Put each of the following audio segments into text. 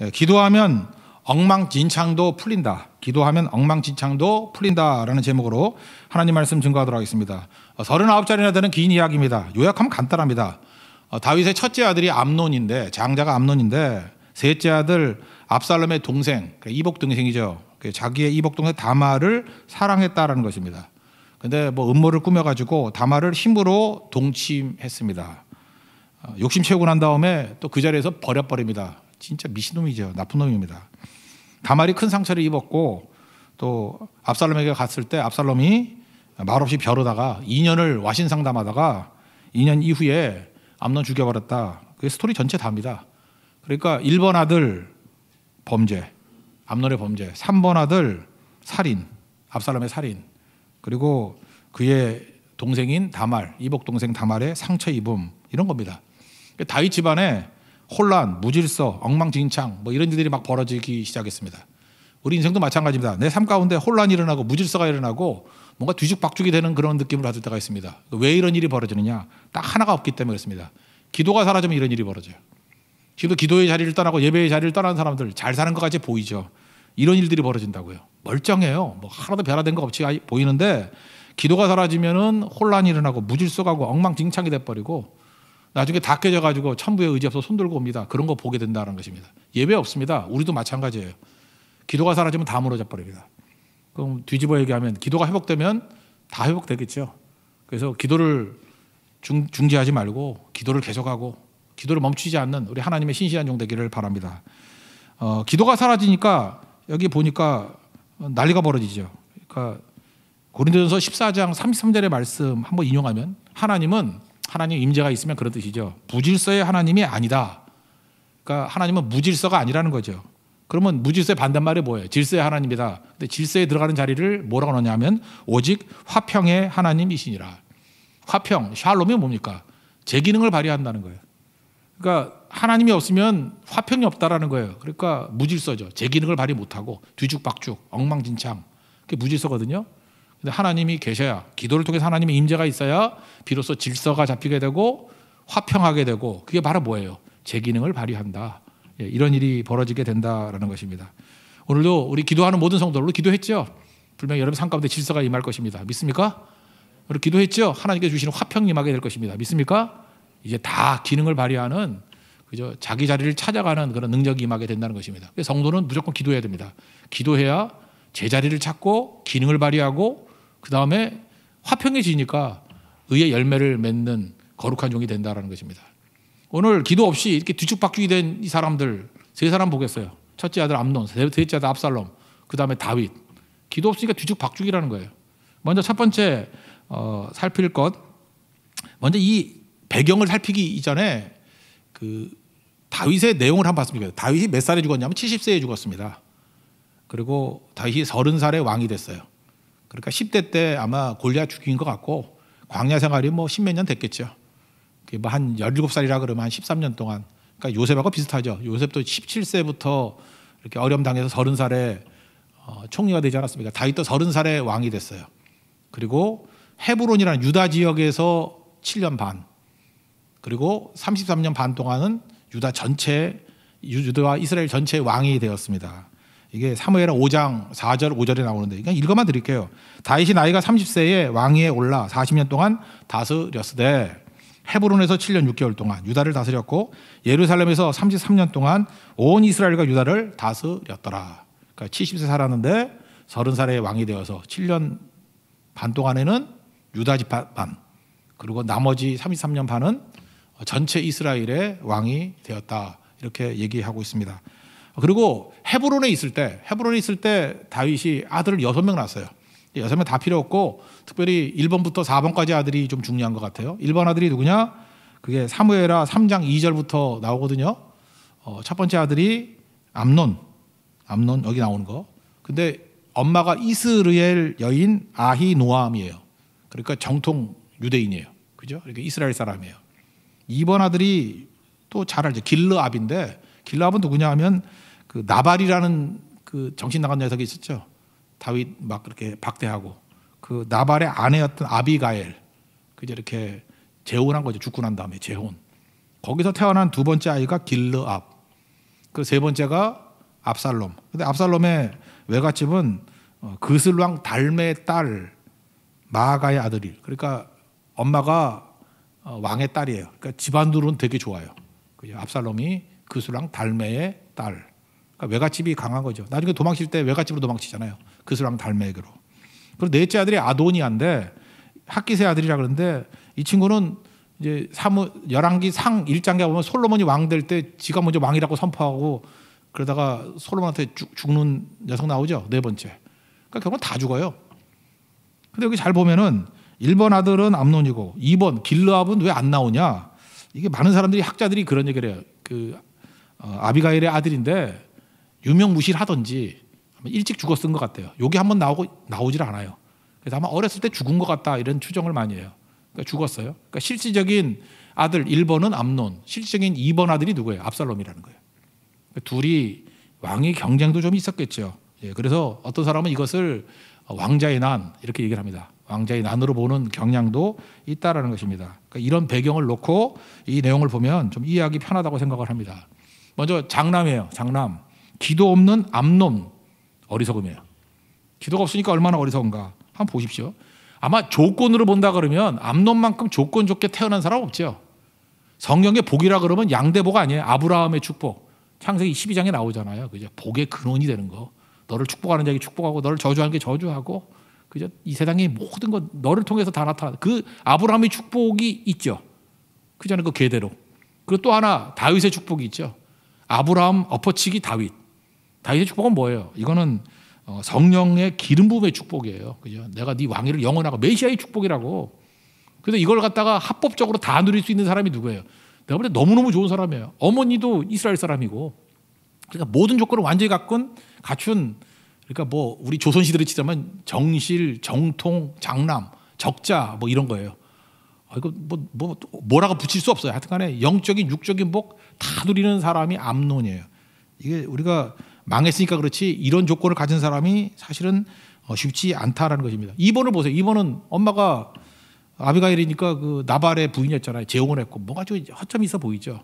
예, 기도하면 엉망진창도 풀린다. 기도하면 엉망진창도 풀린다라는 제목으로 하나님 말씀 증거하도록 하겠습니다. 39자리나 어, 되는 긴 이야기입니다. 요약하면 간단합니다. 어, 다윗의 첫째 아들이 암논인데 장자가 암논인데 셋째 아들 압살롬의 동생 그러니까 이복 동생이죠. 그 자기의 이복 동생 다마를 사랑했다라는 것입니다. 근데 뭐 음모를 꾸며가지고 다마를 힘으로 동침했습니다. 어, 욕심 채우고 난 다음에 또 그 자리에서 버려버립니다. 진짜 미친놈이죠. 나쁜 놈입니다. 다말이 큰 상처를 입었고 또 압살롬에게 갔을 때 압살롬이 말없이 벼르다가 2년을 와신상담하다가 2년 이후에 암론 죽여버렸다. 그게 스토리 전체 답니다. 그러니까 1번 아들 범죄, 암론의 범죄, 3번 아들 살인, 압살롬의 살인, 그리고 그의 동생인 다말, 이복 동생 다말의 상처 입음 이런 겁니다. 그 다윗 집안에 혼란, 무질서, 엉망진창 뭐 이런 일들이 막 벌어지기 시작했습니다. 우리 인생도 마찬가지입니다. 내 삶 가운데 혼란이 일어나고 무질서가 일어나고 뭔가 뒤죽박죽이 되는 그런 느낌을 받을 때가 있습니다. 왜 이런 일이 벌어지느냐? 딱 하나가 없기 때문에 그렇습니다. 기도가 사라지면 이런 일이 벌어져요. 지금도 기도의 자리를 떠나고 예배의 자리를 떠난 사람들 잘 사는 것 같이 보이죠. 이런 일들이 벌어진다고요. 멀쩡해요. 뭐 하나도 변화된 거 없이 보이는데 기도가 사라지면은 혼란이 일어나고 무질서가고 엉망진창이 돼버리고 나중에 다 깨져가지고 천부에 의지 없어 손 들고 옵니다. 그런 거 보게 된다는 것입니다. 예외 없습니다. 우리도 마찬가지예요. 기도가 사라지면 다 무너져 버립니다. 그럼 뒤집어 얘기하면 기도가 회복되면 다 회복되겠죠. 그래서 기도를 중, 중지하지 말고 기도를 계속하고 기도를 멈추지 않는 우리 하나님의 신실한 종 되기를 바랍니다. 어, 기도가 사라지니까 여기 보니까 난리가 벌어지죠. 그러니까 고린도전서 14장 33절의 말씀 한번 인용하면 하나님은 하나님 임재가 있으면 그런 뜻이죠. 무질서의 하나님이 아니다. 그러니까 하나님은 무질서가 아니라는 거죠. 그러면 무질서의 반대말이 뭐예요? 질서의 하나님이다. 근데 질서에 들어가는 자리를 뭐라고 하냐면 오직 화평의 하나님이시니라. 화평, 샬롬이 뭡니까? 제 기능을 발휘한다는 거예요. 그러니까 하나님이 없으면 화평이 없다라는 거예요. 그러니까 무질서죠. 제 기능을 발휘 못하고 뒤죽박죽, 엉망진창. 그게 무질서거든요. 근데 하나님이 계셔야 기도를 통해서 하나님의 임재가 있어야 비로소 질서가 잡히게 되고 화평하게 되고 그게 바로 뭐예요? 제 기능을 발휘한다. 예, 이런 일이 벌어지게 된다라는 것입니다. 오늘도 우리 기도하는 모든 성도들로 기도했죠. 분명 여러분 삶 가운데 질서가 임할 것입니다. 믿습니까? 우리 기도했죠. 하나님께 주시는 화평 임하게 될 것입니다. 믿습니까? 이제 다 기능을 발휘하는 그저 자기 자리를 찾아가는 그런 능력이 임하게 된다는 것입니다. 성도는 무조건 기도해야 됩니다. 기도해야 제자리를 찾고 기능을 발휘하고 그 다음에 화평해지니까 의의 열매를 맺는 거룩한 종이 된다라는 것입니다. 오늘 기도 없이 이렇게 뒤죽박죽이 된 이 사람들 세 사람 보겠어요. 첫째 아들 암논, 셋째 아들 압살롬, 그 다음에 다윗. 기도 없으니까 뒤죽박죽이라는 거예요. 먼저 첫 번째 어, 살필 것, 먼저 이 배경을 살피기 이전에 그 다윗의 내용을 한번 봤습니다. 다윗이 몇 살에 죽었냐면 70세에 죽었습니다. 그리고 다윗이 30살에 왕이 됐어요. 그러니까 10대 때 아마 골리앗 죽인 것 같고 광야 생활이 뭐 십몇 년 됐겠죠. 뭐한 17살이라 그러면 한 13년 동안. 그러니까 요셉하고 비슷하죠. 요셉도 17세부터 이렇게 어려움 당해서 30살에 어, 총리가 되지 않았습니까? 다윗도 30살에 왕이 됐어요. 그리고 헤브론이라는 유다 지역에서 7년 반. 그리고 33년 반 동안은 유다 전체 유다와 이스라엘 전체의 왕이 되었습니다. 이게 사무엘하 5장 4절 5절에 나오는데 그냥 읽어만 드릴게요. 다윗이 나이가 30세에 왕위에 올라 40년 동안 다스렸으되 헤브론에서 7년 6개월 동안 유다를 다스렸고 예루살렘에서 33년 동안 온 이스라엘과 유다를 다스렸더라. 그러니까 70세 살았는데 30살에 왕이 되어서 7년 반 동안에는 유다 지파 그리고 나머지 33년 반은 전체 이스라엘의 왕이 되었다. 이렇게 얘기하고 있습니다. 그리고 헤브론에 있을 때 헤브론에 있을 때 다윗이 아들을 여섯 명 낳았어요. 여섯 명 다 필요 없고 특별히 1번부터 4번까지 아들이 좀 중요한 것 같아요. 1번 아들이 누구냐? 그게 사무엘라 3장 2절부터 나오거든요. 어, 첫 번째 아들이 암론암론 여기 나오는 거. 근데 엄마가 이스라엘 여인 아히노암이에요. 그러니까 정통 유대인이에요. 그죠? 그러니까 이스라엘 사람이에요. 2번 아들이 또 잘 알죠. 길르압인데 길르압은 누구냐 하면 그 나발이라는 그 정신 나간 녀석이 있었죠. 다윗 막 그렇게 박대하고 그 나발의 아내였던 아비가엘 그제 이렇게 재혼한 거죠. 죽고 난 다음에 재혼. 거기서 태어난 두 번째 아이가 길르압. 그 세 번째가 압살롬. 근데 압살롬의 외갓집은 어, 그슬왕 달메딸 마가의 아들이. 그러니까 엄마가 어, 왕의 딸이에요. 그러니까 집안들은 되게 좋아요. 압살롬이 그슬왕 달메의 딸. 그러니까 외갓집이 강한 거죠. 나중에 도망칠 때 외갓집으로 도망치잖아요. 그 사람 달매기로. 그리고 넷째 아들이 아도니아인데 학기세 아들이라 그러는데 이 친구는 이제 사무 열왕기 상 1장에 보면 솔로몬이 왕 될 때 지가 먼저 왕이라고 선포하고 그러다가 솔로몬한테 죽, 죽는 녀석 나오죠. 네 번째. 그러니까 결국다 죽어요. 근데 여기 잘 보면은 1번 아들은 암론이고 2번 길르압은 왜 안 나오냐? 이게 많은 사람들이 학자들이 그런 얘기를 해요. 그 어, 아비가일의 아들인데 유명무실하던지 일찍 죽었은 것 같아요. 요게 한번 나오고 나오질 않아요. 그래서 아마 어렸을 때 죽은 것 같다 이런 추정을 많이 해요. 그러니까 죽었어요. 그러니까 실질적인 아들 1번은 암논, 실질적인 2번 아들이 누구예요? 압살롬이라는 거예요. 그러니까 둘이 왕의 경쟁도 좀 있었겠죠. 예, 그래서 어떤 사람은 이것을 왕자의 난 이렇게 얘기를 합니다. 왕자의 난으로 보는 경향도 있다라는 것입니다. 그러니까 이런 배경을 놓고 이 내용을 보면 좀 이해하기 편하다고 생각을 합니다. 먼저 장남이에요. 장남. 기도 없는 암놈 어리석음이에요. 기도가 없으니까 얼마나 어리석은가 한번 보십시오. 아마 조건으로 본다 그러면 암론만큼 조건 좋게 태어난 사람 없죠. 성경의 복이라 그러면 양대복 아니에요. 아브라함의 축복. 창세기 12장에 나오잖아요. 그죠? 복의 근원이 되는 거. 너를 축복하는 자에게 축복하고 너를 저주하는 게 저주하고 그죠? 이 세상의 모든 것 너를 통해서 다 나타나. 그 아브라함의 축복이 있죠. 그잖아그 그 계대로. 그리고 또 하나 다윗의 축복이 있죠. 아브라함 엎어치기 다윗. 다윗의 축복은 뭐예요? 이거는 어, 성령의 기름 부음의 축복이에요. 그죠? 내가 네 왕위를 영원하고 메시아의 축복이라고. 그래서 이걸 갖다가 합법적으로 다 누릴 수 있는 사람이 누구예요? 내가 볼 때 너무너무 좋은 사람이에요. 어머니도 이스라엘 사람이고. 그러니까 모든 조건을 완전히 갖춘 갖춘 그러니까 뭐 우리 조선 시대를 치자면 정실, 정통, 장남, 적자 뭐 이런 거예요. 아, 이거 뭐, 뭐 뭐라고 붙일 수 없어요. 하여튼간에 영적인 육적인 복 다 누리는 사람이 암론이에요. 이게 우리가 망했으니까 그렇지 이런 조건을 가진 사람이 사실은 어, 쉽지 않다라는 것입니다. 2번을 보세요. 2번은 엄마가 아비가일이니까 그 나발의 부인이었잖아요. 재혼을 했고 뭔가 좀 허점이 있어 보이죠.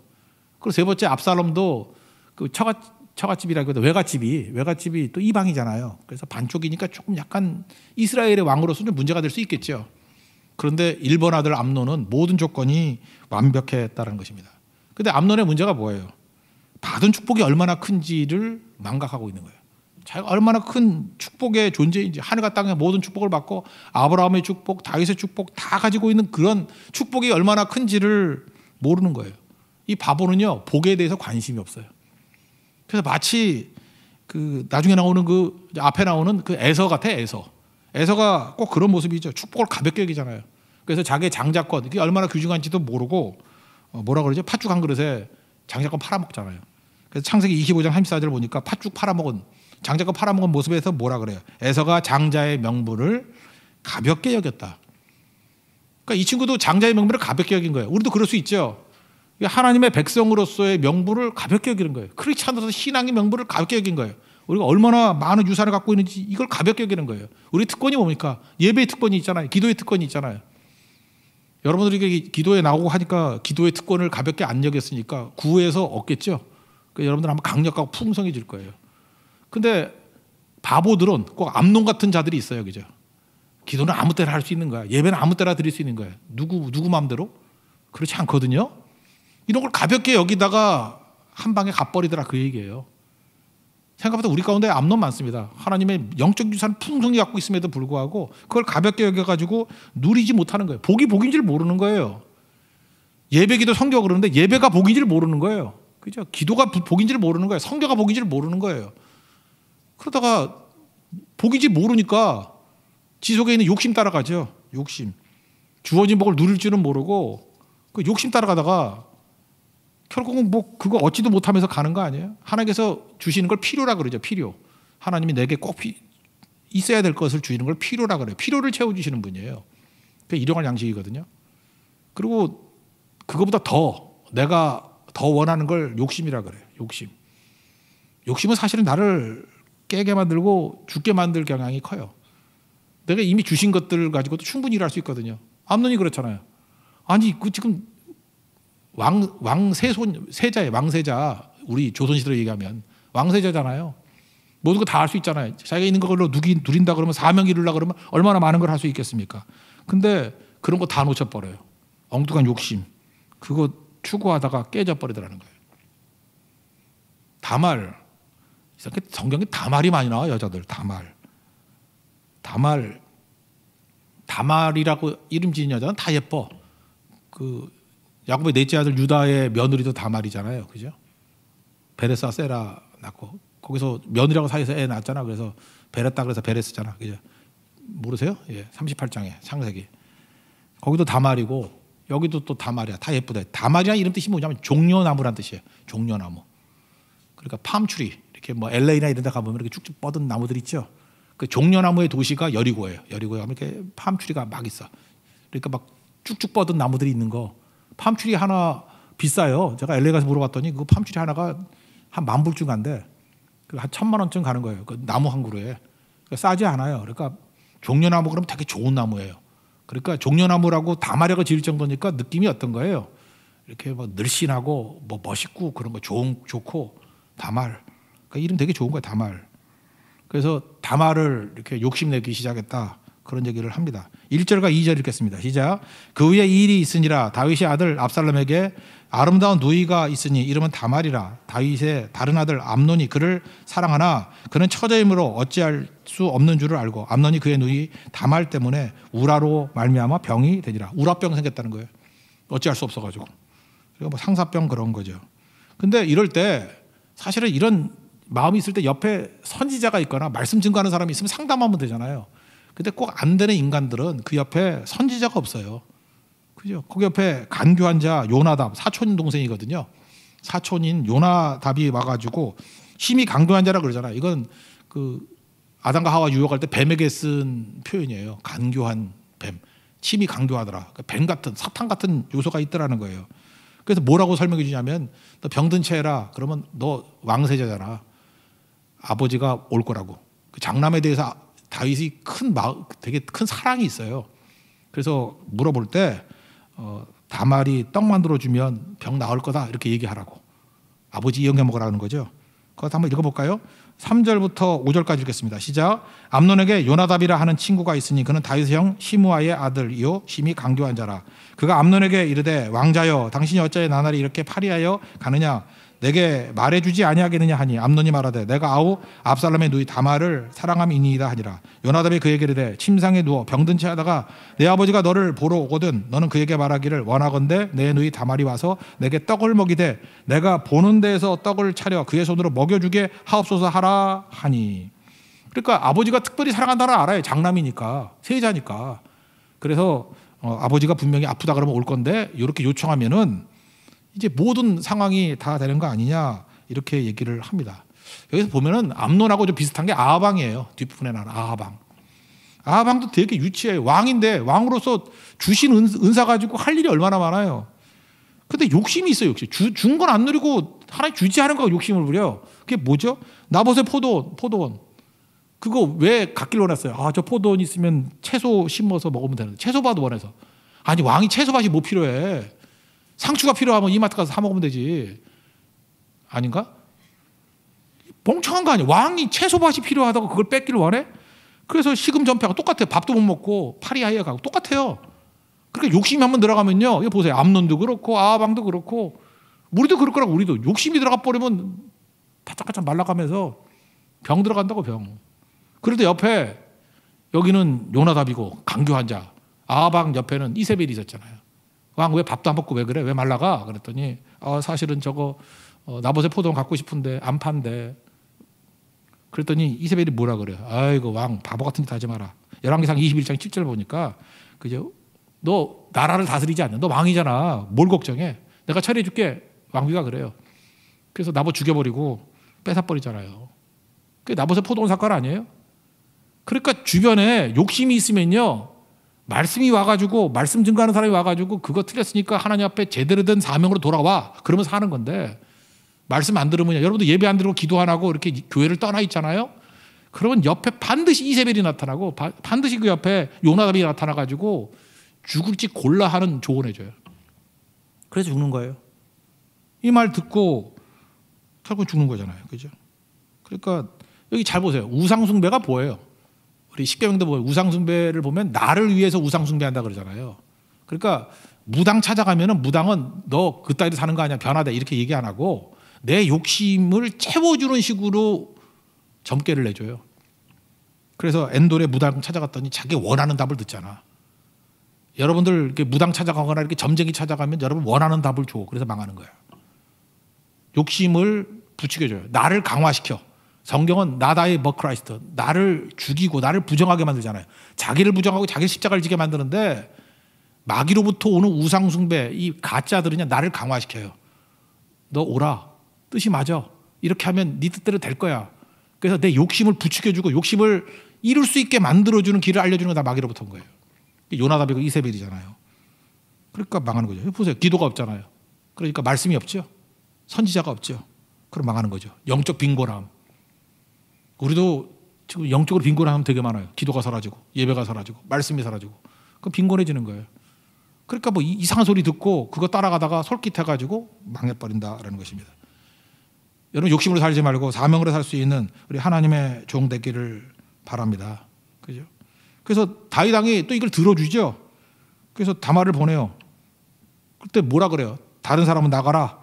그리고 세 번째 압살롬도 그 처가 처갓집이라고 해도 외갓집이 외갓집이 또 이방이잖아요. 그래서 반쪽이니까 조금 약간 이스라엘의 왕으로서 좀 문제가 될 수 있겠죠. 그런데 1번 아들 암론은 모든 조건이 완벽했다는 것입니다. 근데 암론의 문제가 뭐예요? 받은 축복이 얼마나 큰지를 망각하고 있는 거예요. 자기가 얼마나 큰 축복의 존재인지 하늘과 땅의 모든 축복을 받고 아브라함의 축복, 다윗의 축복 다 가지고 있는 그런 축복이 얼마나 큰지를 모르는 거예요. 이 바보는요 복에 대해서 관심이 없어요. 그래서 마치 그 나중에 나오는 그 앞에 나오는 그 에서 같아 에서. 에서가 꼭 그런 모습이죠. 축복을 가볍게 여기잖아요. 그래서 자기의 장자권 이게 얼마나 귀중한지도 모르고 어, 뭐라 그러죠? 팥죽 한 그릇에 장자권 팔아먹잖아요. 그래서 창세기 25장 34절을 보니까 팥죽 팔아먹은 장자가 팔아먹은 모습에서 뭐라 그래요? 에서가 장자의 명분을 가볍게 여겼다. 그러니까 이 친구도 장자의 명분을 가볍게 여긴 거예요. 우리도 그럴 수 있죠. 하나님의 백성으로서의 명분을 가볍게 여기는 거예요. 크리스찬으로서 신앙의 명분을 가볍게 여긴 거예요. 우리가 얼마나 많은 유산을 갖고 있는지 이걸 가볍게 여기는 거예요. 우리 특권이 뭡니까? 예배의 특권이 있잖아요. 기도의 특권이 있잖아요. 여러분들이 기도에 나오고 하니까 기도의 특권을 가볍게 안 여겼으니까 구에서 얻겠죠. 그러니까 여러분들 아마 강력하고 풍성해질 거예요. 근데 바보들은 꼭 암놈 같은 자들이 있어요. 그죠? 기도는 아무 때나 할 수 있는 거야. 예배는 아무 때나 드릴 수 있는 거야. 누구 누구 마음대로? 그렇지 않거든요. 이런 걸 가볍게 여기다가 한 방에 갚버리더라 그 얘기예요. 생각보다 우리 가운데 암론 많습니다. 하나님의 영적 유산 을 풍성히 갖고 있음에도 불구하고 그걸 가볍게 여겨가지고 누리지 못하는 거예요. 복이 복인 줄 모르는 거예요. 예배기도 성격 그러는데 예배가 복인 줄 모르는 거예요. 그죠? 기도가 복인지를 모르는 거예요. 성교가 복인지를 모르는 거예요. 그러다가 복인지 모르니까 지속에 있는 욕심 따라가죠. 욕심. 주어진 복을 누릴 줄은 모르고 그 욕심 따라가다가 결국은 뭐 그거 얻지도 못하면서 가는 거 아니에요? 하나님께서 주시는 걸 필요라 그러죠. 필요. 하나님이 내게 꼭 피, 있어야 될 것을 주시는 걸 필요라 그래요. 필요를 채워 주시는 분이에요. 그 일용할 양식이거든요. 그리고 그거보다 더 내가 더 원하는 걸 욕심이라 그래요. 욕심. 욕심은 사실은 나를 깨게 만들고 죽게 만들 경향이 커요. 내가 이미 주신 것들 가지고도 충분히 일할 수 있거든요. 암론이 그렇잖아요. 아니 그 지금 왕 왕세손 세자의 왕세자 우리 조선시대로 얘기하면 왕세자잖아요. 모든 거 다 할 수 있잖아요. 자기가 있는 걸로 누기, 누린다 그러면 사명 이루라 그러면 얼마나 많은 걸 할 수 있겠습니까? 근데 그런 거 다 놓쳐버려요. 엉뚱한 욕심. 그거 추구하다가 깨져버리더라는 거예요. 다말. 성경에 다말이 많이 나와, 여자들. 다말. 다말. 다말이라고 이름 지은 여자는 다 예뻐. 그, 야곱의 넷째 아들 유다의 며느리도 다말이잖아요. 그죠? 베레사 세라 낳고. 거기서 며느리하고 사이에서 애 낳았잖아. 그래서 베레다 그래서 베레스잖아. 그죠? 모르세요? 예. 38장에, 창세기. 거기도 다말이고, 여기도 또 다마리아, 다 예쁘다. 다마리아 이름 뜻이 뭐냐면 종려나무란 뜻이에요. 종려나무. 그러니까 팜추리 이렇게 뭐 LA나 이런 데 가보면 이렇게 쭉쭉 뻗은 나무들 있죠. 그 종려나무의 도시가 여리고예요. 여리고에 가면 이렇게 팜추리가 막 있어. 그러니까 막 쭉쭉 뻗은 나무들이 있는 거. 팜추리 하나 비싸요. 제가 LA 가서 물어봤더니 그 팜추리 하나가 한 만 불쯤 간데 한 천만 원쯤 가는 거예요. 그 나무 한 그루에. 그러니까 싸지 않아요. 그러니까 종려나무 그러면 되게 좋은 나무예요. 그러니까 종려나무라고 다마력을 지을 정도니까 느낌이 어떤 거예요? 이렇게 뭐 늘씬하고 뭐 멋있고 그런 거 좋은, 좋고 다말. 그러니까 이름 되게 좋은 거야, 다말. 그래서 다말을 이렇게 욕심내기 시작했다. 그런 얘기를 합니다. 1절과 2절 읽겠습니다. 시작. 그 후에 일이 있으니라 다윗의 아들 압살롬에게 아름다운 누이가 있으니 이름은 다말이라 다윗의 다른 아들 암논이 그를 사랑하나 그는 처제이므로 어찌할 수 없는 줄을 알고 암논이 그의 누이 다말 때문에 우라로 말미암아 병이 되니라 우라병 생겼다는 거예요 어찌할 수 없어가지고 그리고 뭐 상사병 그런 거죠 근데 이럴 때 사실은 이런 마음이 있을 때 옆에 선지자가 있거나 말씀 증거하는 사람이 있으면 상담하면 되잖아요 근데 꼭 안 되는 인간들은 그 옆에 선지자가 없어요 그죠? 거기 옆에 간교 환자 요나답 사촌 동생이거든요. 사촌인 요나답이 와가지고 심히 강도 환자라 그러잖아. 이건 그 아담과 하와 유혹할 때 뱀에게 쓴 표현이에요. 간교한 뱀. 심히 강도하더라. 그러니까 뱀 같은 사탕 같은 요소가 있더라는 거예요. 그래서 뭐라고 설명해 주냐면 너 병든 채라 그러면 너 왕세자잖아. 아버지가 올 거라고. 그 장남에 대해서 아, 다윗이 큰 마, 되게 큰 사랑이 있어요. 그래서 물어볼 때 어, 다말이 떡 만들어 주면 병 나올 거다 이렇게 얘기하라고 아버지 이영해 먹으라는 거죠. 그것 한번 읽어볼까요? 3절부터 5절까지 읽겠습니다. 시작. 암론에게 요나답이라 하는 친구가 있으니 그는 다윗 의형시무아의 아들이요 심히 강교한 자라. 그가 암론에게 이르되 왕자여 당신이 어째 나날이 이렇게 파리하여 가느냐 내게 말해주지 아니하겠느냐 하니 암논이 말하되 내가 아우 압살람의 누이 다마를 사랑함이니이다 하니라 요나답이 그에게 이르되 침상에 누워 병든 채 하다가 내 아버지가 너를 보러 오거든 너는 그에게 말하기를 원하건대 내 누이 다말이 와서 내게 떡을 먹이되 내가 보는 데에서 떡을 차려 그의 손으로 먹여주게 하옵소서 하라 하니 그러니까 아버지가 특별히 사랑한다는 알아요 장남이니까 세자니까 그래서 어, 아버지가 분명히 아프다 그러면 올 건데 이렇게 요청하면은 이제 모든 상황이 다 되는 거 아니냐 이렇게 얘기를 합니다. 여기서 보면은 암론하고 좀 비슷한 게 아하방이에요. 뒷부분에 나는 아하방. 아하방도 되게 유치해요. 왕인데 왕으로서 주신 은사 가지고 할 일이 얼마나 많아요. 근데 욕심이 있어요. 욕심. 준 건 안 누리고 하나님 주지 않은 거 욕심을 부려. 그게 뭐죠? 나봇의 포도원, 포도원. 그거 왜 갖길 원했어요? 아, 저 포도원 있으면 채소 심어서 먹으면 되는데. 채소밭 원해서. 아니, 왕이 채소밭이 뭐 필요해. 상추가 필요하면 이마트 가서 사 먹으면 되지. 아닌가? 멍청한 거 아니야. 왕이 채소밭이 필요하다고 그걸 뺏기를 원해? 그래서 시금전폐하 똑같아요. 밥도 못 먹고 파리 하에 가고 똑같아요. 그러니까 욕심이 한번 들어가면요. 이거 보세요. 암론도 그렇고 아방도 그렇고 우리도 그럴 거라고 우리도 욕심이 들어가 버리면 바짝바짝 말라가면서 병 들어간다고 병. 그래도 옆에 여기는 요나답이고 강교환자 아방 옆에는 이세벨이 있었잖아요. 왕왜 밥도 안 먹고 왜 그래? 왜 말라가? 그랬더니 아, 사실은 저거 어, 나봇의 포도원 갖고 싶은데 안 판대. 그랬더니 이세벨이 뭐라 그래요? 아이고 왕 바보 같은 짓 하지 마라. 열왕기상 21장 7절 보니까 그죠? 너 나라를 다스리지 않냐? 너 왕이잖아. 뭘 걱정해? 내가 처리해 줄게. 왕비가 그래요. 그래서 나봇 죽여버리고 뺏어버리잖아요. 그게 나봇의 포도원 사건 아니에요? 그러니까 주변에 욕심이 있으면요. 말씀이 와가지고 말씀 증거하는 사람이 와가지고 그거 틀렸으니까 하나님 앞에 제대로 된 사명으로 돌아와 그러면서 하는 건데 말씀 안 들으면 여러분도 예배 안 들고 기도 안 하고 이렇게 교회를 떠나 있잖아요. 그러면 옆에 반드시 이세벨이 나타나고 바, 반드시 그 옆에 요나답이 나타나가지고 죽을지 골라 하는 조언해줘요. 그래서 죽는 거예요. 이 말 듣고 결국 죽는 거잖아요. 그죠? 그러니까 여기 잘 보세요. 우상숭배가 보여요 우리 십계명도 보면 우상숭배를 보면 나를 위해서 우상숭배한다 그러잖아요. 그러니까 무당 찾아가면은 무당은 너 그따위로 사는 거 아니야 변하다 이렇게 얘기 안 하고 내 욕심을 채워주는 식으로 점괘를 내줘요. 그래서 엔돌에 무당 찾아갔더니 자기 원하는 답을 듣잖아. 여러분들 이렇게 무당 찾아가거나 이렇게 점쟁이 찾아가면 여러분 원하는 답을 줘. 그래서 망하는 거야. 욕심을 부추겨줘요. 나를 강화시켜. 성경은 나다의 머크라이스트 나를 죽이고 나를 부정하게 만들잖아요. 자기를 부정하고 자기 십자가를 지게 만드는데 마귀로부터 오는 우상 숭배 이가짜들은 나를 강화시켜요. 너 오라 뜻이 맞아 이렇게 하면 네 뜻대로 될 거야. 그래서 내 욕심을 부추겨주고 욕심을 이룰 수 있게 만들어주는 길을 알려주는 건다 마귀로부터인 거예요. 요나답이고 이세벨이잖아요. 그러니까 망하는 거죠. 보세요. 기도가 없잖아요. 그러니까 말씀이 없죠. 선지자가 없죠. 그럼 망하는 거죠. 영적 빈곤함. 우리도 지금 영적으로 빈곤하면 되게 많아요. 기도가 사라지고 예배가 사라지고 말씀이 사라지고 그 빈곤해지는 거예요. 그러니까 뭐 이상한 소리 듣고 그거 따라가다가 솔깃해가지고 망해버린다라는 것입니다. 여러분 욕심으로 살지 말고 사명으로 살 수 있는 우리 하나님의 종 되기를 바랍니다. 그죠? 그래서 다윗왕이 또 이걸 들어주죠. 그래서 다말을 보내요. 그때 뭐라 그래요? 다른 사람은 나가라.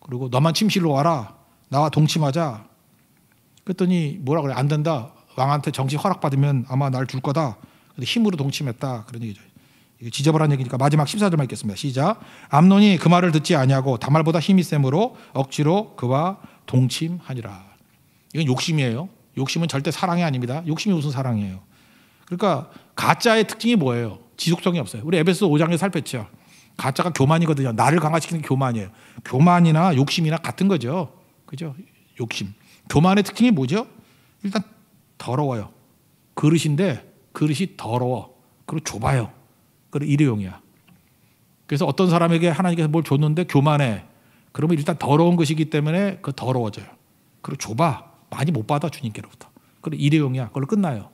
그리고 너만 침실로 와라. 나와 동침하자. 그랬더니 뭐라 그래 안 된다 왕한테 정치 허락받으면 아마 날 줄 거다 근데 힘으로 동침했다 그런 얘기죠 이게 지저분한 얘기니까 마지막 14절만 읽겠습니다 시작 암론이 그 말을 듣지 아니하고 다말보다 힘이 셈으로 억지로 그와 동침하니라 이건 욕심이에요 욕심은 절대 사랑이 아닙니다 욕심이 무슨 사랑이에요 그러니까 가짜의 특징이 뭐예요 지속성이 없어요 우리 에베소 5장에 살펴죠 가짜가 교만이거든요 나를 강화시키는 게 교만이에요 교만이나 욕심이나 같은 거죠 그죠 욕심 교만의 특징이 뭐죠? 일단 더러워요. 그릇인데 그릇이 더러워. 그리고 좁아요. 그리고 일회용이야. 그래서 어떤 사람에게 하나님께서 뭘 줬는데 교만해. 그러면 일단 더러운 것이기 때문에 그 더러워져요. 그리고 좁아. 많이 못 받아 주님께로부터. 그리고 일회용이야. 그걸로 끝나요.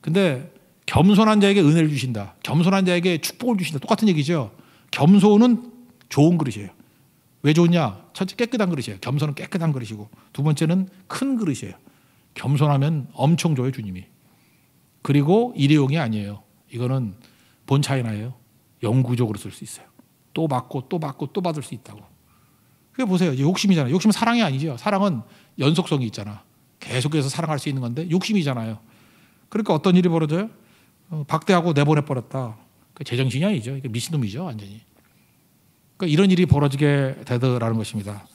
근데 겸손한 자에게 은혜를 주신다. 겸손한 자에게 축복을 주신다. 똑같은 얘기죠. 겸손은 좋은 그릇이에요. 왜 좋냐? 첫째 깨끗한 그릇이에요. 겸손은 깨끗한 그릇이고 두 번째는 큰 그릇이에요. 겸손하면 엄청 줘요 주님이. 그리고 일회용이 아니에요. 이거는 본 차이나예요. 영구적으로 쓸 수 있어요. 또 받고 또 받고 또 받을 수 있다고. 그게 보세요. 욕심이잖아요. 욕심은 사랑이 아니죠. 사랑은 연속성이 있잖아. 계속해서 사랑할 수 있는 건데 욕심이잖아요. 그러니까 어떤 일이 벌어져요? 어, 박대하고 내보내버렸다. 제정신이 아니죠. 미친놈이죠. 완전히. 그러니까 이런 일이 벌어지게 되더라는 것입니다.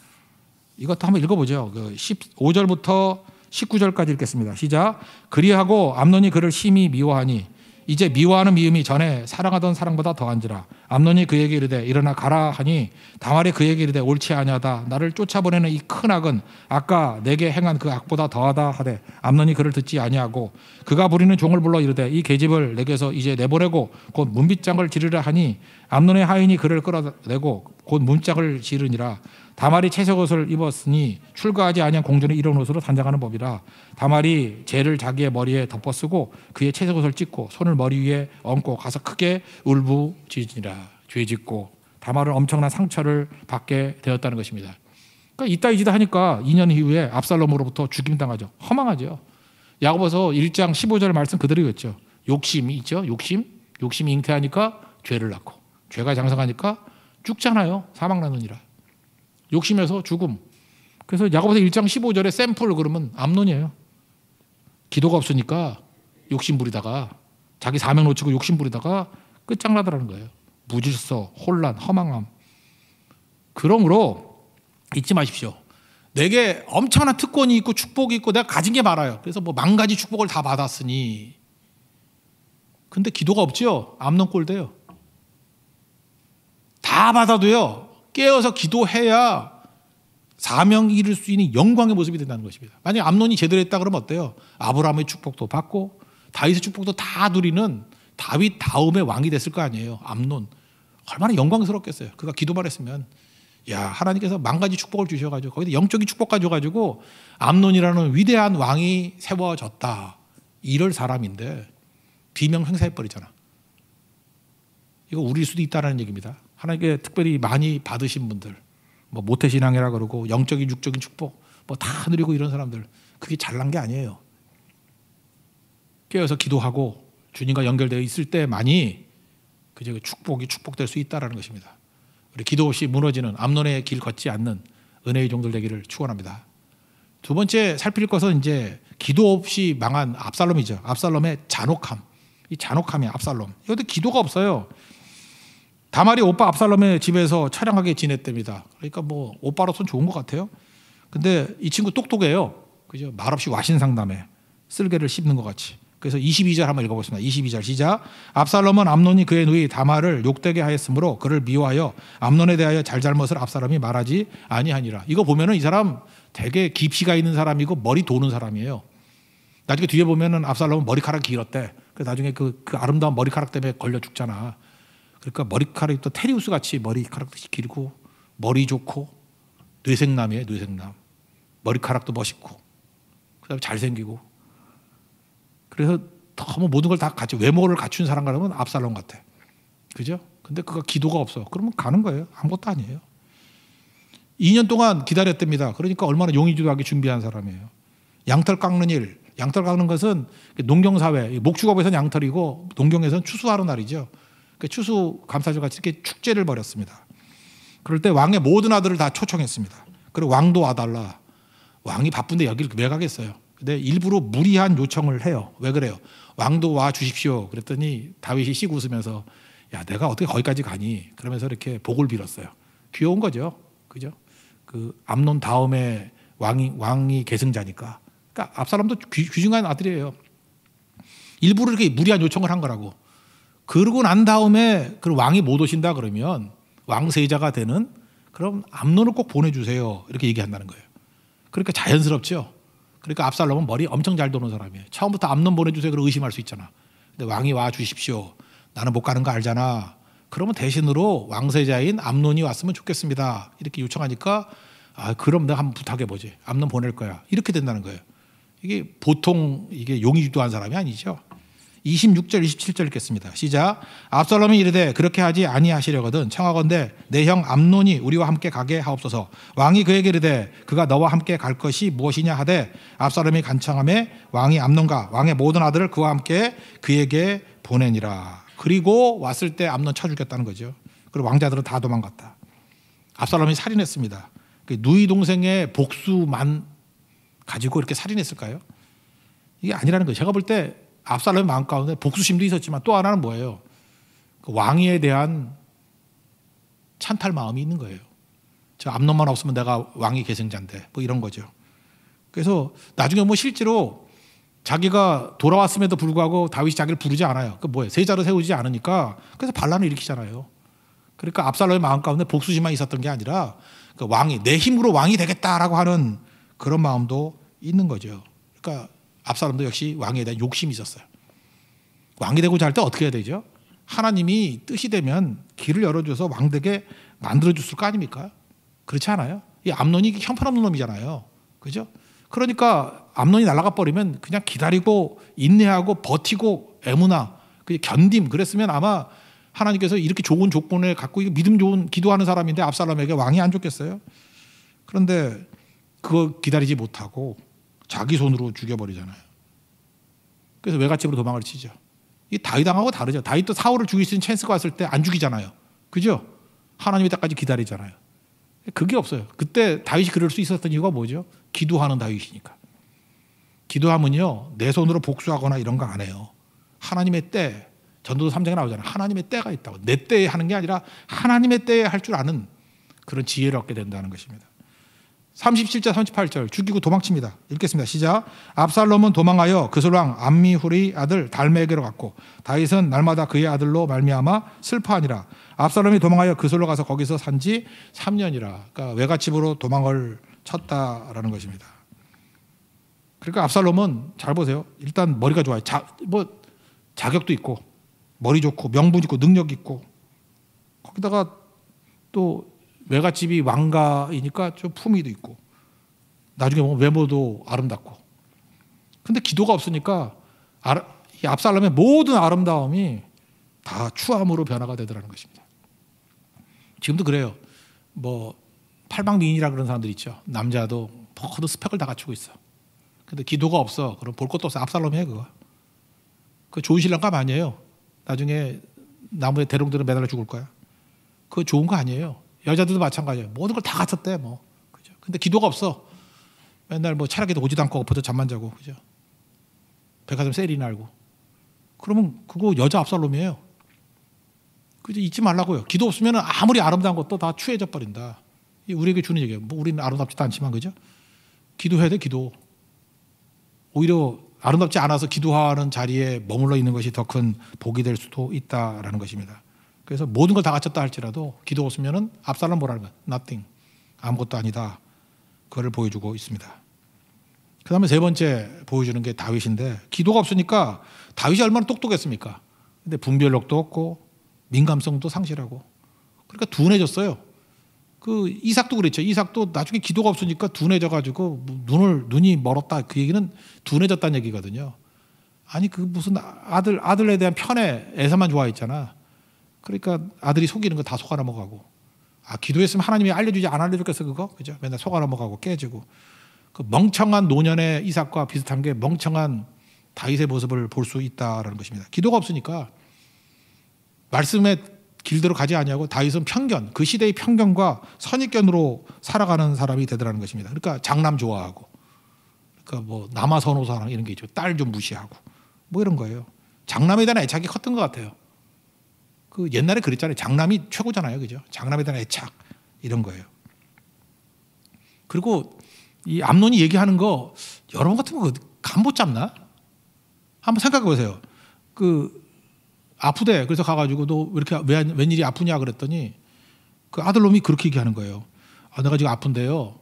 이것도 한번 읽어보죠. 그 15절부터 19절까지 읽겠습니다. 시작. 그리하고 암론이 그를 심히 미워하니 이제 미워하는 미움이 전에 사랑하던 사랑보다 더한지라 암론이 그에게 이르되 일어나 가라 하니 다말이 그에게 이르되 옳지 아니하다 나를 쫓아보내는 이 큰 악은 아까 내게 행한 그 악보다 더하다 하되 암론이 그를 듣지 아니하고 그가 부리는 종을 불러 이르되 이 계집을 내게서 이제 내보내고 곧 문빗장을 지르라 하니 암론의 하인이 그를 끌어내고 곧 문짝을 지르니라 다말이 채색 옷을 입었으니 출가하지 아니한 공주는 이런 옷으로 단장하는 법이라 다말이 재를 자기의 머리에 덮어 쓰고 그의 채색 옷을 찢고 손을 머리 위에 얹고 가서 크게 울부짖으니라 죄짓고 다말은 엄청난 상처를 받게 되었다는 것입니다. 그러니까 이따 이지다 하니까 2년 이후에 압살롬으로부터 죽임당하죠. 허망하죠. 야고보서 1장 15절 말씀 그대로였죠. 욕심이 있죠. 욕심. 욕심이 잉태하니까 죄를 낳고 죄가 장성하니까 죽잖아요. 사망 나느니라. 욕심에서 죽음. 그래서 야고보서 1장 15절에 샘플 그러면 암론이에요. 기도가 없으니까 욕심 부리다가 자기 사명 놓치고 욕심 부리다가 끝장나더라는 거예요. 무질서, 혼란, 허망함. 그러므로 잊지 마십시오. 내게 엄청난 특권이 있고 축복이 있고 내가 가진 게 많아요. 그래서 뭐 만 가지 축복을 다 받았으니. 근데 기도가 없지 암론 꼴대요. 다 받아도요. 깨어서 기도해야 사명 이룰 이수 있는 영광의 모습이 된다는 것입니다. 만약 암론이 제대로 했다 그러면 어때요? 아브라함의 축복도 받고 다윗의 축복도 다 누리는 다윗 다음의 왕이 됐을 거 아니에요. 암론 얼마나 영광스럽겠어요. 그가 기도만 했으면 야 하나님께서 망가지 축복을 주셔가지고 거기다 영적인 축복까지 가지고 암론이라는 위대한 왕이 세워졌다. 이럴 사람인데 비명 행사해 버리잖아. 이거 우리일 수도 있다라는 얘기입니다. 하나님께 특별히 많이 받으신 분들, 뭐 모태신앙이라 그러고 영적인 육적인 축복 뭐 다 누리고 이런 사람들 그게 잘난 게 아니에요. 깨어서 기도하고 주님과 연결되어 있을 때만이 그저 축복이 축복될 수 있다라는 것입니다. 우리 기도 없이 무너지는 암론의 길 걷지 않는 은혜의 종들 되기를 축원합니다. 두 번째 살필 것은 이제 기도 없이 망한 압살롬이죠. 압살롬의 잔혹함. 이 잔혹함이 압살롬. 이것도 기도가 없어요. 다말이 오빠 압살롬의 집에서 차량하게 지냈답니다. 그러니까 뭐 오빠로선 좋은 것 같아요. 근데 이 친구 똑똑해요. 그죠? 말없이 와신상담해. 쓸개를 씹는 것 같이. 그래서 22절 한번 읽어보겠습니다. 22절 시작. 압살롬은 암론이 그의 누이 다말을 욕되게 하였으므로 그를 미워하여 암론에 대하여 잘잘못을 압살롬이 말하지 아니하니라. 이거 보면은 이 사람 되게 깊이가 있는 사람이고 머리 도는 사람이에요. 나중에 뒤에 보면은 압살롬은 머리카락 길었대. 그 나중에 그, 그 아름다운 머리카락 때문에 걸려 죽잖아. 그러니까 머리카락이 또 테리우스 같이 머리카락도 길고 머리 좋고 뇌생남이에요 뇌생남 머리카락도 멋있고 그다음에 잘생기고 그래서 너무 뭐 모든 걸 다 갖춘 외모를 갖춘 사람 같으면 압살롬 같아 그죠? 근데 그가 기도가 없어 그러면 가는 거예요 아무것도 아니에요 2년 동안 기다렸답니다 그러니까 얼마나 용의주도하기 준비한 사람이에요 양털 깎는 일 양털 깎는 것은 농경사회 목축업에서는 양털이고 농경에서는 추수하는 날이죠 그 추수 감사절 같이 이렇게 축제를 벌였습니다. 그럴 때 왕의 모든 아들을 다 초청했습니다. 그리고 왕도 와달라. 왕이 바쁜데 여기를 왜 가겠어요? 근데 일부러 무리한 요청을 해요. 왜 그래요? 왕도 와 주십시오. 그랬더니 다윗이 씩 웃으면서 야 내가 어떻게 거기까지 가니? 그러면서 이렇게 복을 빌었어요. 귀여운 거죠. 그죠? 그 암론 다음에 왕이 왕이 계승자니까. 그러니까 압살롬도 귀, 중한 아들이에요. 일부러 이렇게 무리한 요청을 한 거라고. 그러고 난 다음에 그 왕이 못 오신다 그러면 왕세자가 되는 그럼 암론을 꼭 보내주세요. 이렇게 얘기한다는 거예요. 그러니까 자연스럽죠. 그러니까 압살롬은 머리 엄청 잘 도는 사람이에요. 처음부터 암론 보내주세요. 그걸 의심할 수 있잖아. 근데 왕이 와 주십시오. 나는 못 가는 거 알잖아. 그러면 대신으로 왕세자인 암론이 왔으면 좋겠습니다. 이렇게 요청하니까 아 그럼 내가 한번 부탁해 보지. 암론 보낼 거야. 이렇게 된다는 거예요. 이게 보통 이게 용의주도한 사람이 아니죠. 26절 27절 읽겠습니다. 시작. 압살롬이 이르되 그렇게 하지 아니하시려거든 청하건대 내형 암논이 우리와 함께 가게 하옵소서. 왕이 그에게 이르되 그가 너와 함께 갈 것이 무엇이냐 하되 압살롬이 간청함에 왕이 암논과 왕의 모든 아들을 그와 함께 그에게 보내니라. 그리고 왔을 때 암논 쳐 죽였다는 거죠. 그리고 왕자들은 다 도망갔다. 압살롬이 살인했습니다. 그 누이 동생의 복수만 가지고 이렇게 살인했을까요? 이게 아니라는 거예요. 제가 볼때 압살롬의 마음 가운데 복수심도 있었지만 또 하나는 뭐예요? 그 왕위에 대한 찬탈 마음이 있는 거예요. 저 암론만 없으면 내가 왕위 계승자인데 뭐 이런 거죠. 그래서 나중에 뭐 실제로 자기가 돌아왔음에도 불구하고 다윗이 자기를 부르지 않아요. 그 뭐예요? 세자로 세우지 않으니까 그래서 반란을 일으키잖아요. 그러니까 압살롬의 마음 가운데 복수심만 있었던 게 아니라 그 왕이 내 힘으로 왕이 되겠다라고 하는 그런 마음도 있는 거죠. 그러니까 앞사람도 역시 왕에 대한 욕심이 있었어요. 왕이 되고자 할 때 어떻게 해야 되죠? 하나님이 뜻이 되면 길을 열어줘서 왕되게 만들어줬을 거 아닙니까? 그렇지 않아요? 이 암론이 형편없는 놈이잖아요. 그죠? 그러니까 암론이 날아가 버리면 그냥 기다리고 인내하고 버티고 애무나 견딤 그랬으면 아마 하나님께서 이렇게 좋은 조건을 갖고 믿음 좋은 기도하는 사람인데 압살롬에게 왕이 안 좋겠어요? 그런데 그거 기다리지 못하고 자기 손으로 죽여버리잖아요. 그래서 외갓집으로 도망을 치죠. 이 다윗왕하고 다르죠. 다윗도 사울을 죽일 수 있는 찬스가 왔을 때 안 죽이잖아요. 그죠? 하나님이 때까지 기다리잖아요. 그게 없어요. 그때 다윗이 그럴 수 있었던 이유가 뭐죠? 기도하는 다윗이니까. 기도하면요. 내 손으로 복수하거나 이런 거 안 해요. 하나님의 때. 전도서 3장에 나오잖아요. 하나님의 때가 있다고. 내 때에 하는 게 아니라 하나님의 때에 할 줄 아는 그런 지혜를 얻게 된다는 것입니다. 37절 38절 죽이고 도망칩니다. 읽겠습니다. 시작. 압살롬은 도망하여 그술왕 암미후리 아들 달메에게로 갔고 다윗은 날마다 그의 아들로 말미암아 슬퍼하니라. 압살롬이 도망하여 그술로 가서 거기서 산 지 3년이라. 그러니까 외갓집으로 도망을 쳤다라는 것입니다. 그러니까 압살롬은 잘 보세요. 일단 머리가 좋아요. 자, 뭐 자격도 있고 머리 좋고 명분 있고 능력 있고 거기다가 또 외갓집이 왕가이니까 좀 품위도 있고 나중에 보면 외모도 아름답고 근데 기도가 없으니까 이 압살롬의 모든 아름다움이 다 추함으로 변화가 되더라는 것입니다. 지금도 그래요. 뭐 팔방 미인이라 그런 사람들 있죠. 남자도 퍼커도 스펙을 다 갖추고 있어. 근데 기도가 없어. 그럼 볼 것도 없어. 압살롬 해 그거. 그 좋은 신랑감 아니에요. 나중에 나무에 대롱대롱 매달려 죽을 거야. 그거 좋은 거 아니에요. 여자들도 마찬가지예요. 모든 걸 다 갖췄대, 뭐. 그죠. 근데 기도가 없어. 맨날 뭐 차라리도 오지도 않고 엎어져 잠만 자고, 그죠. 백화점 세일이나 고 그러면 그거 여자 압살롬이에요. 그죠. 잊지 말라고요. 기도 없으면 아무리 아름다운 것도 다 추해져 버린다. 우리에게 주는 얘기예요. 뭐 우리는 아름답지도 않지만, 그죠. 기도해야 돼, 기도. 오히려 아름답지 않아서 기도하는 자리에 머물러 있는 것이 더 큰 복이 될 수도 있다라는 것입니다. 그래서 모든 걸 다 갖췄다 할지라도 기도 없으면은 압살롬 뭐라는 건 nothing 아무것도 아니다. 그거를 보여주고 있습니다. 그 다음에 세 번째 보여주는 게 다윗인데 기도가 없으니까 다윗이 얼마나 똑똑했습니까? 근데 분별력도 없고 민감성도 상실하고 그러니까 둔해졌어요. 그 이삭도 그랬죠. 이삭도 나중에 기도가 없으니까 둔해져 가지고 뭐 눈을 눈이 멀었다. 그 얘기는 둔해졌다는 얘기거든요. 아니 그 무슨 아들 아들에 대한 편애에서만 좋아했잖아. 그러니까 아들이 속이는 거 다 속아 넘어가고 아 기도했으면 하나님이 알려주지 안 알려줬겠어 그거 그죠 맨날 속아 넘어가고 깨지고 그 멍청한 노년의 이삭과 비슷한 게 멍청한 다윗의 모습을 볼 수 있다라는 것입니다. 기도가 없으니까 말씀에 길대로 가지 아니하고 다윗은 편견, 그 시대의 편견과 선입견으로 살아가는 사람이 되더라는 것입니다. 그러니까 장남 좋아하고, 그러니까 뭐 남아 선호 사랑 이런 게 있죠. 딸 좀 무시하고 뭐 이런 거예요. 장남에 대한 애착이 컸던 것 같아요. 그 옛날에 그랬잖아요. 장남이 최고잖아요. 그죠? 장남에 대한 애착 이런 거예요. 그리고 이 암론이 얘기하는 거 여러분 같은 거 간못 잡나? 한번 생각해 보세요. 그 아프대. 그래서 가가지고 너왜 이렇게 왜, 웬일이 아프냐 그랬더니 그 아들놈이 그렇게 얘기하는 거예요. 아, 내가 지금 아픈데요.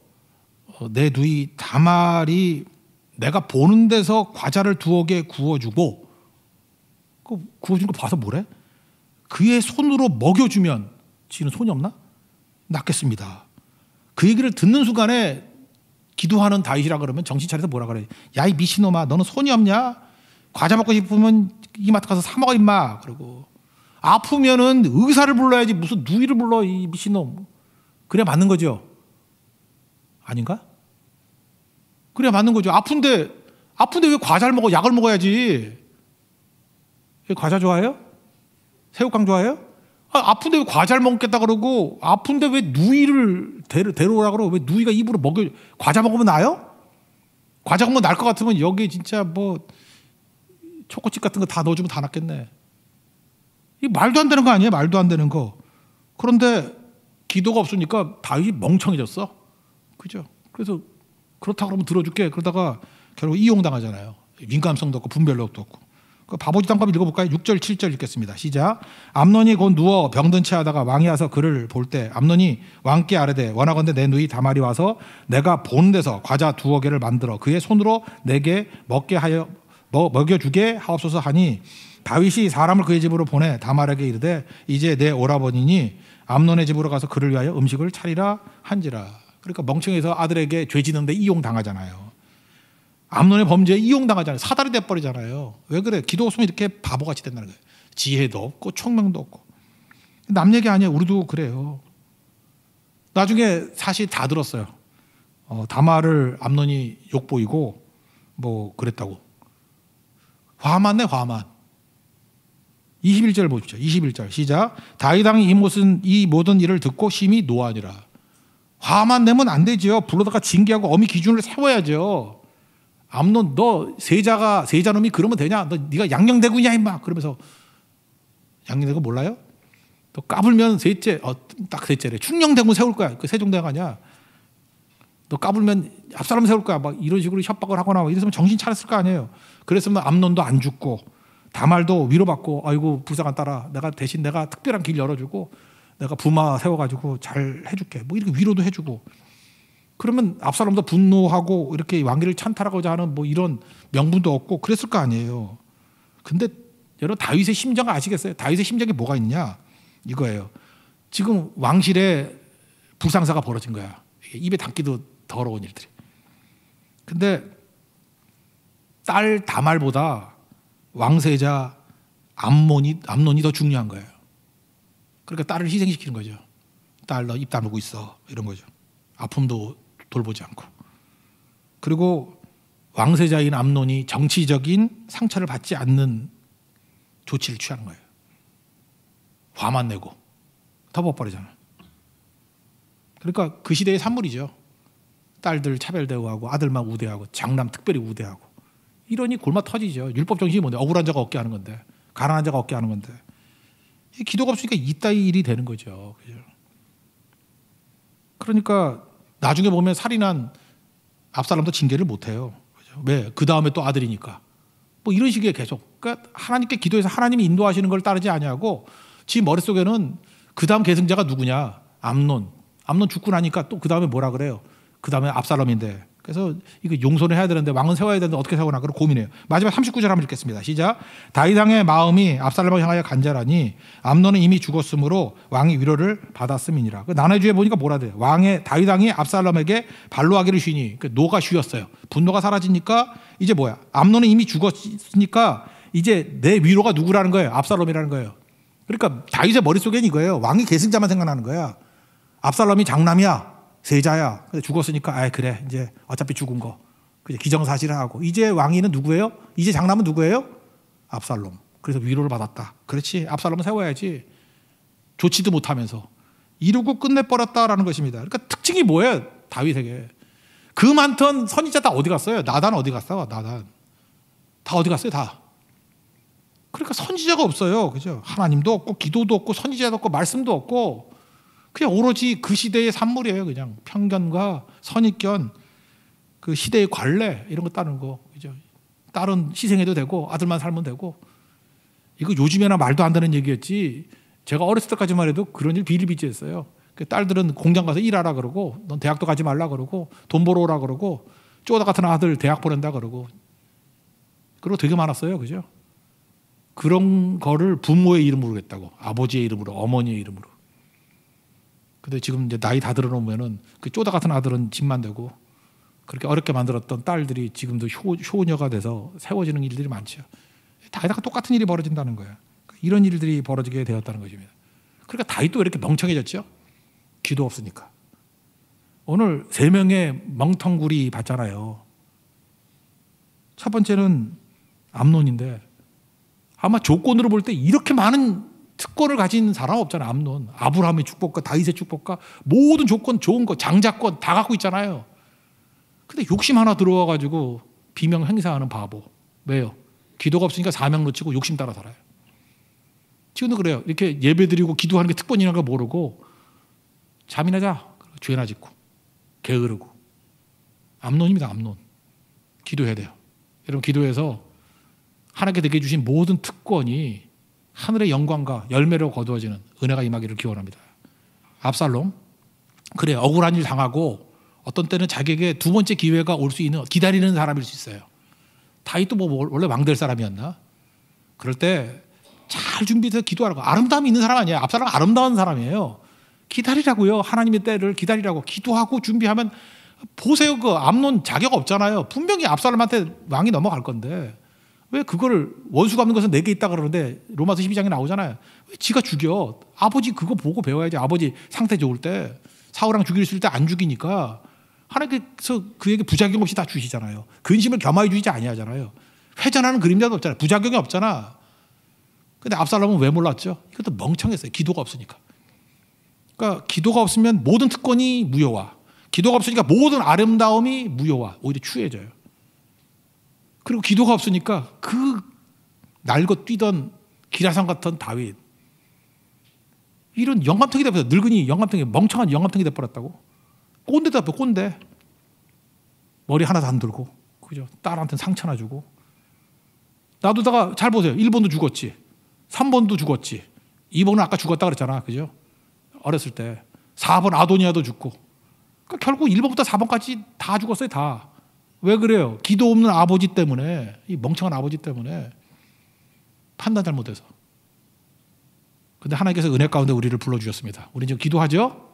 어, 내 누이 다말이 내가 보는 데서 과자를 두어 개 구워주고 그 구워준 거 봐서 뭐래? 그의 손으로 먹여주면 지는 손이 없나? 낫겠습니다. 그 얘기를 듣는 순간에 기도하는 다윗이라 그러면 정신 차려서 뭐라 그래? 야 이 미친놈아 너는 손이 없냐? 과자 먹고 싶으면 이마트 가서 사 먹어 임마. 그러고 아프면은 의사를 불러야지 무슨 누이를 불러 이 미친놈. 그래 맞는 거죠. 아닌가? 그래 맞는 거죠. 아픈데 아픈데 왜 과자를 먹어? 약을 먹어야지. 과자 좋아해요? 새우깡 좋아해요? 아, 아 픈데왜 과자를 먹겠다 그러고 아픈데 왜 누이를 데려, 데려오라 그러고 왜 누이가 입으로 먹여 과자 먹으면 나요? 과자 먹으면 날 것 같으면 여기 진짜 뭐 초코칩 같은 거 다 넣어주면 다 낫겠네. 이 말도 안 되는 거 아니에요? 말도 안 되는 거. 그런데 기도가 없으니까 다윗이 멍청해졌어. 그죠? 그래서 그렇다 그러면 들어줄게. 그러다가 결국 이용당하잖아요. 민감성도 없고 분별력도 없고. 그 바보짓한 법 읽어볼까요? 6절, 7절 읽겠습니다. 시작. 암론이 곧 누워 병든 채 하다가 왕이 와서 그를 볼 때 암론이 왕께 아뢰되 원하건대 내 누이 다말이 와서 내가 본 데서 과자 두어 개를 만들어 그의 손으로 내게 먹게 하여 먹여주게 하옵소서 하니 다윗이 사람을 그의 집으로 보내 다말에게 이르되 이제 내 오라버니니 암론의 집으로 가서 그를 위하여 음식을 차리라 한지라. 그러니까 멍청해서 아들에게 죄 지는데 이용당하잖아요. 암론의 범죄에 이용당하잖아요. 사다리 돼버리잖아요. 왜 그래? 기도 없으면 이렇게 바보같이 된다는 거예요. 지혜도 없고 총명도 없고. 남 얘기 아니에요. 우리도 그래요. 나중에 사실 다 들었어요. 어, 다마를 암론이 욕보이고 뭐 그랬다고. 화만 네 화만. 21절 보십시오. 21절 시작. 다이당이이 모든 이 모든 일을 듣고 심히 노하니라. 화만 내면 안 되지요. 불러다가 징계하고 어미 기준을 세워야죠. 암론 너 세자가 세자놈이 그러면 되냐? 너 네가 양양대군이야 임마. 그러면서 양양대군 몰라요? 너 까불면 셋째 어, 딱 셋째래. 충녕대군 세울 거야. 그세종대왕 아니야. 너 까불면 앞사람 세울 거야. 막 이런 식으로 협박을 하거나 이랬으면 정신 차렸을 거 아니에요. 그랬으면 암론도 안 죽고 다말도 위로받고 아이고 부상한 따라 내가 대신 내가 특별한 길 열어주고 내가 부마 세워가지고 잘 해줄게. 뭐 이렇게 위로도 해주고 그러면 압살롬도 분노하고 이렇게 왕위를 찬탈하고자 하는 뭐 이런 명분도 없고 그랬을 거 아니에요. 근데 여러분 다윗의 심정 아시겠어요? 다윗의 심정이 뭐가 있냐? 이거예요. 지금 왕실에 불상사가 벌어진 거야. 입에 담기도 더러운 일들이. 근데 딸 다말보다 왕세자 암몬이 암논이 더 중요한 거예요. 그러니까 딸을 희생시키는 거죠. 딸 너 입 다물고 있어 이런 거죠. 아픔도 돌보지 않고 그리고 왕세자인 암론이 정치적인 상처를 받지 않는 조치를 취하는 거예요. 화만 내고 터벅버리잖아. 그러니까 그 시대의 산물이죠. 딸들 차별 대우하고 아들만 우대하고 장남 특별히 우대하고 이러니 골마 터지죠. 율법 정신이 뭔데? 억울한 자가 없게 하는 건데, 가난한 자가 없게 하는 건데. 기도가 없으니까 이따위 일이 되는 거죠. 그죠? 그러니까 나중에 보면 살인한 앞사람도 징계를 못해요. 왜? 그 다음에 또 아들이니까. 뭐 이런 식의 계속. 그러니까 하나님께 기도해서 하나님이 인도하시는 걸 따르지 아니고지 머릿속에는 그 다음 계승자가 누구냐. 암론. 암론 죽고 나니까 또 그 다음에 뭐라 그래요. 그 다음에 앞사람인데 그래서 이거 용서를 해야 되는데 왕은 세워야 되는데 어떻게 세우나 그걸 고민해요. 마지막 39절 한번 읽겠습니다. 시작. 다윗왕의 마음이 압살롬을 향하여 간절하니 암론은 이미 죽었으므로 왕이 위로를 받았음이니라. 그 나나주에 보니까 뭐라 돼요? 왕의 다윗왕이 압살롬에게 발로하기를 쉬니 그 노가 쉬었어요. 분노가 사라지니까 이제 뭐야? 암론은 이미 죽었으니까 이제 내 위로가 누구라는 거예요? 압살롬이라는 거예요. 그러니까 다윗의 머릿속엔 이거예요. 왕이 계승자만 생각나는 거야. 압살롬이 장남이야. 세자야. 근데 죽었으니까 아이 그래. 이제 어차피 죽은 거. 기정사실화하고 이제 왕위는 누구예요? 이제 장남은 누구예요? 압살롬. 그래서 위로를 받았다. 그렇지. 압살롬 세워야지. 좋지도 못하면서 이루고 끝내버렸다라는 것입니다. 그러니까 특징이 뭐예요? 다윗에게. 그 많던 선지자 다 어디 갔어요? 나단 어디 갔어? 나단. 다 어디 갔어요? 다. 그러니까 선지자가 없어요. 그죠? 하나님도 없고, 기도도 없고, 선지자도 없고, 말씀도 없고, 그냥 오로지 그 시대의 산물이에요. 그냥 편견과 선입견, 그 시대의 관례 이런 거 따르는 거. 그죠? 딸은 희생해도 되고 아들만 살면 되고 이거 요즘에나 말도 안 되는 얘기였지. 제가 어렸을 때까지만 해도 그런 일 비일비재했어요. 그 딸들은 공장 가서 일하라 그러고 넌 대학도 가지 말라 그러고 돈 벌어오라 그러고 쪼다 같은 아들 대학 보낸다 그러고 그리고 되게 많았어요. 그죠? 그런 거를 부모의 이름으로 했다고 아버지의 이름으로 어머니의 이름으로 근데 지금 이제 나이 다 들어놓으면은 그 쪼다 같은 아들은 집만 되고 그렇게 어렵게 만들었던 딸들이 지금도 효, 녀가 돼서 세워지는 일들이 많죠. 다이다가 똑같은 일이 벌어진다는 거예요. 이런 일들이 벌어지게 되었다는 것입니다. 그러니까 다윗도 이렇게 멍청해졌죠? 기도 없으니까. 오늘 세 명의 멍텅구리 봤잖아요. 첫 번째는 암론인데 아마 조건으로 볼 때 이렇게 많은 특권을 가진 사람 없잖아 암론. 아브라함의 축복과 다윗의 축복과 모든 조건 좋은 거, 장자권 다 갖고 있잖아요. 근데 욕심 하나 들어와 가지고 비명 행사하는 바보. 왜요? 기도가 없으니까 사명 놓치고 욕심 따라 살아요. 지금도 그래요. 이렇게 예배 드리고 기도하는 게 특권이라는 걸 모르고 잠이나 자. 죄나 짓고 게으르고 암론입니다. 암론. 기도해야 돼요. 여러분 기도해서 하나님께 되게 주신 모든 특권이 하늘의 영광과 열매로 거두어지는 은혜가 임하기를 기원합니다. 압살롬 그래 억울한 일 당하고 어떤 때는 자기에게 두 번째 기회가 올 수 있는 기다리는 사람일 수 있어요. 다윗도 뭐, 뭐 원래 왕 될 사람이었나? 그럴 때 잘 준비해서 기도하라고 아름다움이 있는 사람 아니에요. 압살롬 아름다운 사람이에요. 기다리라고요. 하나님의 때를 기다리라고 기도하고 준비하면 보세요. 그 암론 자격 없잖아요. 분명히 압살롬한테 왕이 넘어갈 건데 왜그걸 원수가 없는 것은 내게 있다 그러는데 로마서 12장에 나오잖아요. 왜 지가 죽여? 아버지 그거 보고 배워야지. 아버지 상태 좋을 때 사우랑 죽일 수 있을 때 안 죽이니까 하나님께서 그에게 부작용 없이 다 주시잖아요. 근심을 겸하여 주지 아니하잖아요. 회전하는 그림자도 없잖아요. 부작용이 없잖아. 근데 압살롬은 왜 몰랐죠? 이것도 멍청했어요. 기도가 없으니까. 그러니까 기도가 없으면 모든 특권이 무효화. 기도가 없으니까 모든 아름다움이 무효화. 오히려 추해져요. 그리고 기도가 없으니까 그날것 뛰던 기라상 같은 다윗 이런 영감탱이 돼버렸다. 늙은이 영감탱이 멍청한 영감탱이 돼버렸다고. 꼰대 돼버 꼰대. 머리 하나도 안 들고 그죠? 딸한테 상처나 주고 나도다가잘 보세요. 1번도 죽었지. 3번도 죽었지. 2번은 아까 죽었다 그랬잖아. 그죠? 어렸을 때. 4번 아도니아도 죽고. 그러니까 결국 1번부터 4번까지 다 죽었어요. 다. 왜 그래요? 기도 없는 아버지 때문에, 이 멍청한 아버지 때문에 판단 잘못해서. 근데 하나님께서 은혜 가운데 우리를 불러주셨습니다. 우리 지금 기도하죠?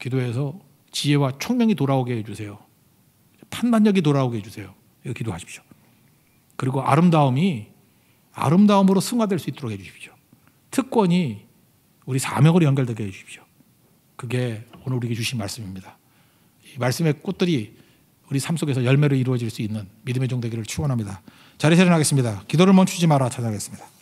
기도해서 지혜와 총명이 돌아오게 해주세요. 판단력이 돌아오게 해주세요. 이거 기도하십시오. 그리고 아름다움이 아름다움으로 승화될 수 있도록 해주십시오. 특권이 우리 사명으로 연결되게 해주십시오. 그게 오늘 우리에게 주신 말씀입니다. 이 말씀의 꽃들이 우리 삶 속에서 열매로 이루어질 수 있는 믿음의 종 되기를 축원합니다. 자리에서 일겠습니다 기도를 멈추지 마라 찾아가겠습니다.